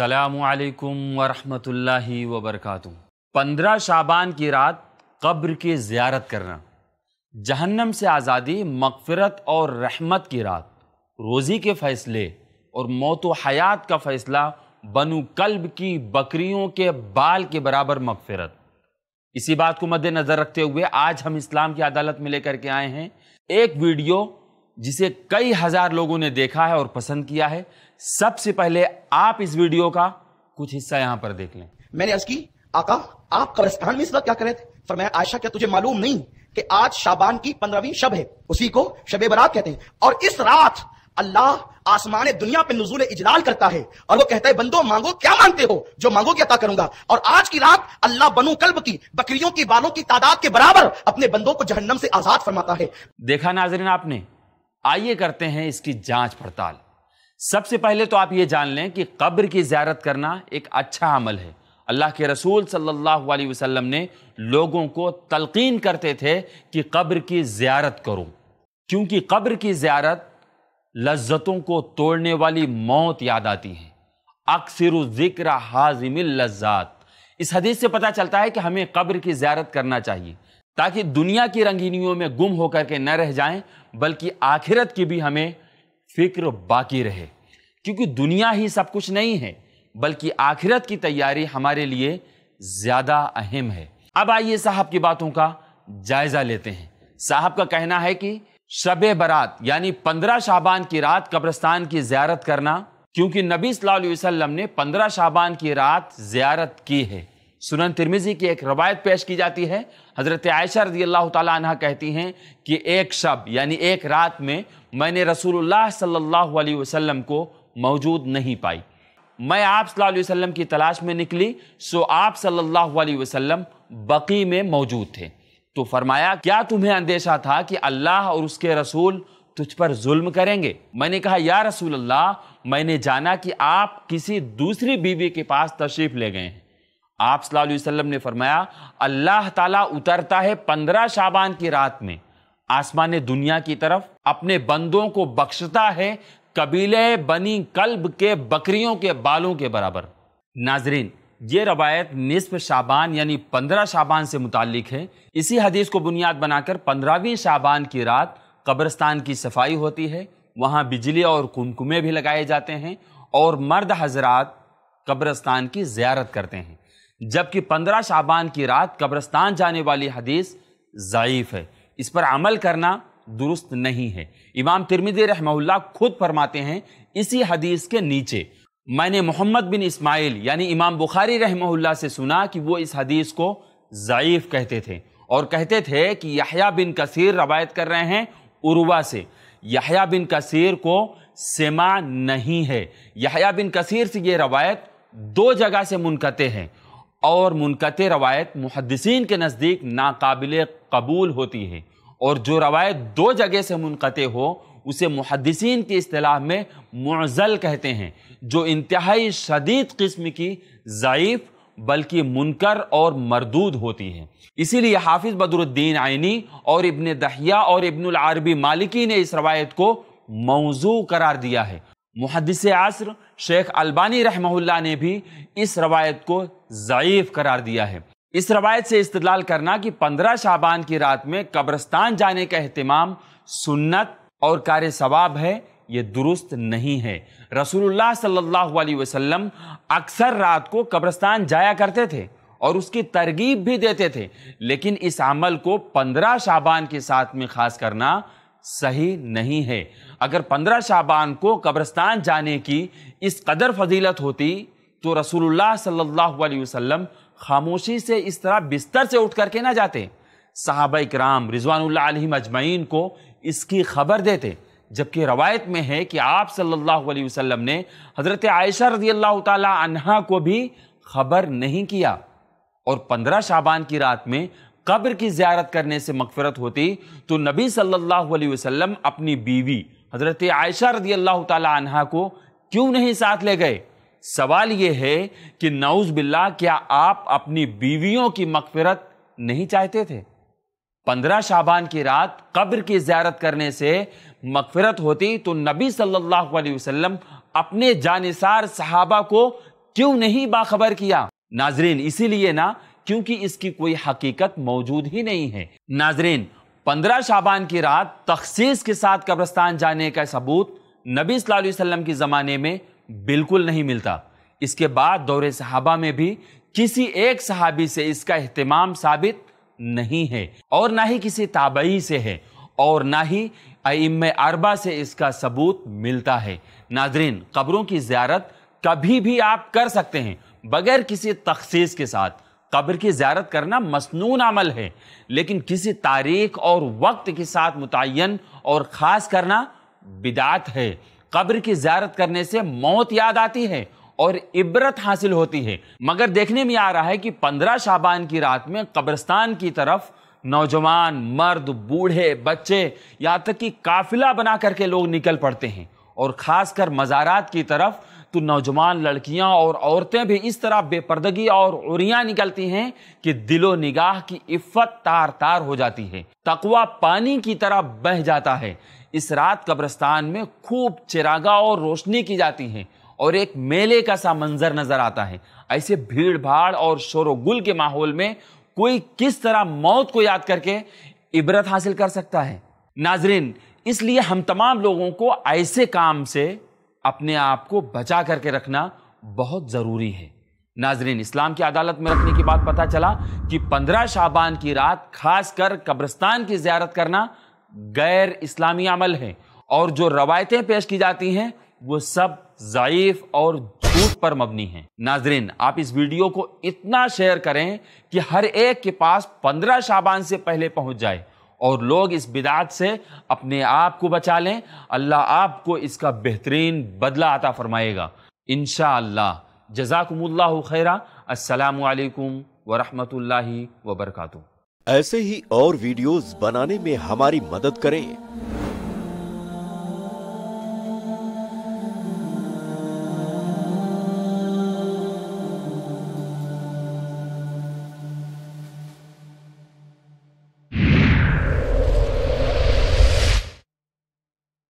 अल्लाम वरहमतुल्लाहि वबरकातु पंद्रह शाबान की रात कब्र की ज़्यारत करना जहन्नम से आज़ादी मगफ़रत और रहमत की रात रोज़ी के फ़ैसले और मौत हयात का फ़ैसला बनु कल्ब की बकरियों के बाल के बराबर मगफ़रत इसी बात को मद्देनज़र रखते हुए आज हम इस्लाम की अदालत में लेकर के आए हैं एक वीडियो जिसे कई हज़ार लोगों ने देखा है और पसंद किया है सबसे पहले आप इस वीडियो का कुछ हिस्सा यहाँ पर देख लें मैंने अर्ज की आका आप कब्रस्तान में इस वक्त क्या कर रहे थे फरमाया आयशा क्या तुझे मालूम नहीं कि आज शाबान की पंद्रहवीं शब है उसी को शबे बरात कहते हैं और इस रात अल्लाह आसमान दुनिया पे नजूल इजलाल करता है और वो कहता है बंदो मांगो क्या मांगते हो जो मांगो क्या अता करूंगा और आज की रात अल्लाह बनू कल्ब की बकरियों की बालों की तादाद के बराबर अपने बंदों को जहन्नम से आजाद फरमाता है देखा नाजरीन आपने आइए करते हैं इसकी जांच पड़ताल सबसे पहले तो आप ये जान लें कि कब्र की ज्यारत करना एक अच्छा अमल है अल्लाह के रसूल सल्लल्लाहु अलैहि वसल्लम ने लोगों को तलकीन करते थे कि कब्र की ज्यारत करो क्योंकि कब्र की ज्यारत लज्जतों को तोड़ने वाली मौत याद आती है अक्सर ज़िक्र हाजिम लज्जात इस हदीस से पता चलता है कि हमें कब्र की ज्यारत करना चाहिए ताकि दुनिया की रंगीनियों में गुम होकर के न रह जाएं बल्कि आखिरत की भी हमें फिक्र बाकी रहे क्योंकि दुनिया ही सब कुछ नहीं है बल्कि आखिरत की तैयारी हमारे लिए ज़्यादा अहम है अब आइए साहब की बातों का जायज़ा लेते हैं साहब का कहना है कि शब बरात यानी पंद्रह शाबान की रात कब्रस्तान की ज्यारत करना क्योंकि नबी सल्लल्लाहु अलैहि वसल्लम ने पंद्रह शाबान की रात जियारत की है सुनन तिरमिजी की एक रवायत पेश की जाती है हज़रत आयशा रजी अल्लाह तह कहती हैं कि एक शब यानी एक रात में मैंने रसूलुल्लाह सल्लल्लाहु अलैहि वसल्लम को मौजूद नहीं पाई मैं आप सल्लल्लाहु अलैहि वसल्लम की तलाश में निकली सो आप सल्लल्लाहु अलैहि वसल्लम बकी में मौजूद थे तो फरमाया क्या तुम्हें अंदेशा था कि अल्लाह और उसके रसूल तुझ पर जुल्म करेंगे मैंने कहा या रसूल अल्लाह मैंने जाना कि आप किसी दूसरी बीवी के पास तशरीफ़ ले गए हैं आप सल्लल्लाहु अलैहि वसल्लम ने फरमाया अल्लाह ताला उतरता है पंद्रह शाबान की रात में आसमान दुनिया की तरफ अपने बंदों को बख्शता है कबीले बनी कल्ब के बकरियों के बालों के बराबर नाजरीन ये रवायत निसफ शाबान यानी पंद्रह शाबान से मुतक है इसी हदीस को बुनियाद बनाकर पंद्रहवीं शाबान की रात कब्रस्तान की सफाई होती है वहाँ बिजली और कुमकुमे भी लगाए जाते हैं और मर्द हजरात कब्रस्तान की ज्यारत करते हैं जबकि पंद्रह शाबान की रात कब्रस्तान जाने वाली हदीस ज़यीफ़ है इस पर अमल करना दुरुस्त नहीं है इमाम तिरमिदी रहमहुल्ला खुद फरमाते हैं इसी हदीस के नीचे मैंने मोहम्मद बिन इस्माइल यानी इमाम बुखारी रहमहुल्ला से सुना कि वो इस हदीस को ज़यीफ़ कहते थे और कहते थे कि यहया बिन कसीर रवायत कर रहे हैं उर्वा से यहया बिन कसीर को सेमा नहीं है यहया बिन कसीर से ये रवायत दो जगह से मुनकते हैं और मुनकते रवायत मुहदसिन के नज़दीक नाकबिल कबूल होती है और जो रवायत दो जगह से मुनकते हो उसे मुहदसिन की असलाह में मज़ल कहते हैं जो इंतहाई शदीद कस्म की ज़ाइफ बल्कि मुनकर और मरदूद होती है इसीलिए हाफिज़ बदरुद्दीन आइनी और इबन दहिया और इबन मालिकी ने इस रवायत को मौजू करार दिया है मुहदस आसर शेख अल्बानी रहमहुल्ला ने भी इस रवायत को ज़यीफ़ करार दिया है इस रवायत से इस्तलाल करना कि पंद्रह शाबान की रात में कब्रस्तान जाने का अहतमाम सुन्नत और कार सवाब है ये दुरुस्त नहीं है रसूलुल्लाह सल्लल्लाहु अलैहि वसल्लम अक्सर रात को कब्रस्तान जाया करते थे और उसकी तरगीब भी देते थे लेकिन इस अमल को पंद्रह शाबान के साथ में खास करना सही नहीं है अगर पंद्रह शाबान को कब्रस्तान जाने की इस कदर फजीलत होती तो रसूलुल्लाह सल्लल्लाहु अलैहि वसल्लम खामोशी से इस तरह बिस्तर से उठ करके ना जाते साहब कराम रिजवान अजमैन को इसकी खबर देते जबकि रवायत में है कि आप सल्लल्लाहु अलैहि वसल्लम ने हज़रत आयशा रजी अल्लाह तहा को भी खबर नहीं किया और पंद्रह शाबान की रात में कब्र की ज्यारत करने से मकफरत होती तो नबी सल्लल्लाहु अलैहि वसल्लम अपनी बीवी हज़रत आयशा रदी अल्लाह तहा को क्यों नहीं साथ ले गए सवाल यह है कि नाउज़ बिल्ला क्या आप अपनी बीवियों की मकफरत नहीं चाहते थे पंद्रह शाबान की रात कब्र की ज्यारत करने से मकफरत होती तो नबी सल्लल्लाहु अलैहि वसल्लम अपने जानसार सहाबा को क्यों नहीं बाखबर किया नाजरीन इसीलिए ना क्योंकि इसकी कोई हकीकत मौजूद ही नहीं है नाजरीन पंद्रह शाबान की रात तखसीस के साथ कब्रस्तान जाने का सबूत नबी वसल्लम के ज़माने में बिल्कुल नहीं मिलता इसके बाद दौरे सहाबा में भी किसी एक सहाबी से इसका अहतमाम साबित नहीं है और ना ही किसी ताबई से है और ना ही अम अरबा से इसका सबूत मिलता है नाजरीन कब्रों की ज्यारत कभी भी आप कर सकते हैं बगैर किसी तखसीस के साथ कब्र की ज्यारत करना मसनून अमल है लेकिन किसी तारीख और वक्त के साथ मुतन और ख़ास करना बिदात है कब्र की ज्यारत करने से मौत याद आती है और इबरत हासिल होती है मगर देखने में आ रहा है कि पंद्रह शाबान की रात में कब्रस्तान की तरफ नौजवान मर्द बूढ़े बच्चे यहाँ तक कि काफिला बना करके लोग निकल पड़ते हैं और ख़ासकर मज़ारात की तरफ तो नौजवान लड़कियां और औरतें भी इस तरह बेपर्दगी और उरियाँ निकलती हैं कि दिलो निगाह की इफ़त तार तार हो जाती है तकवा पानी की तरह बह जाता है इस रात कब्रस्तान में खूब चिरागा और रोशनी की जाती है और एक मेले का सा मंजर नज़र आता है ऐसे भीड़ भाड़ और शोरगुल के माहौल में कोई किस तरह मौत को याद करके इबरत हासिल कर सकता है नाजरीन इसलिए हम तमाम लोगों को ऐसे काम से अपने आप को बचा करके रखना बहुत ज़रूरी है नाजरीन इस्लाम की अदालत में रखने के बाद पता चला कि पंद्रह शाबान की रात खासकर कब्रस्तान की ज्यारत करना गैर इस्लामी अमल है और जो रवायतें पेश की जाती हैं वो सब ज़यीफ़ और झूठ पर मबनी हैं नाजरीन आप इस वीडियो को इतना शेयर करें कि हर एक के पास पंद्रह शाबान से पहले पहुंच जाए और लोग इस बिदात से अपने आप को बचा लें अल्लाह आपको इसका बेहतरीन बदला आता फरमाएगा इन जजाकमल्ला खैरा असलकम वरहमल वबरक ऐसे ही और वीडियोस बनाने में हमारी मदद करें